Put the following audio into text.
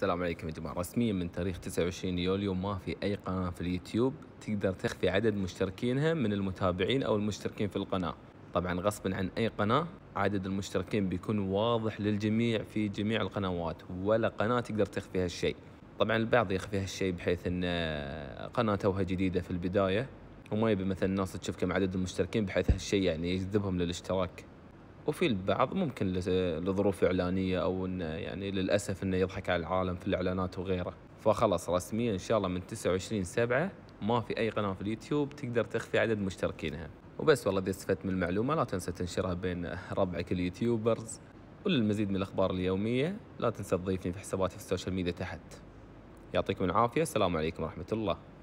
السلام عليكم يا جماعة رسميا من تاريخ 29 يوليو ما في أي قناة في اليوتيوب تقدر تخفي عدد مشتركينها من المتابعين أو المشتركين في القناة طبعا غصبا عن أي قناة عدد المشتركين بيكون واضح للجميع في جميع القنوات ولا قناة تقدر تخفي هالشيء طبعا البعض يخفي هالشيء بحيث أن آه، قناة توها جديدة في البداية وما يبي مثلا الناس تشوف كم عدد المشتركين بحيث هالشيء يعني يجذبهم للاشتراك وفي البعض ممكن لظروف إعلانية أو إنه يعني للأسف إنه يضحك على العالم في الإعلانات وغيره فخلاص رسميا إن شاء الله من 29 سبعة ما في أي قناة في اليوتيوب تقدر تخفي عدد مشتركينها وبس والله إذا استفدت من المعلومة لا تنسى تنشرها بين ربعك اليوتيوبرز وللمزيد من الأخبار اليومية لا تنسى تضيفني في حساباتي في السوشيال ميديا تحت يعطيكم العافية السلام عليكم ورحمة الله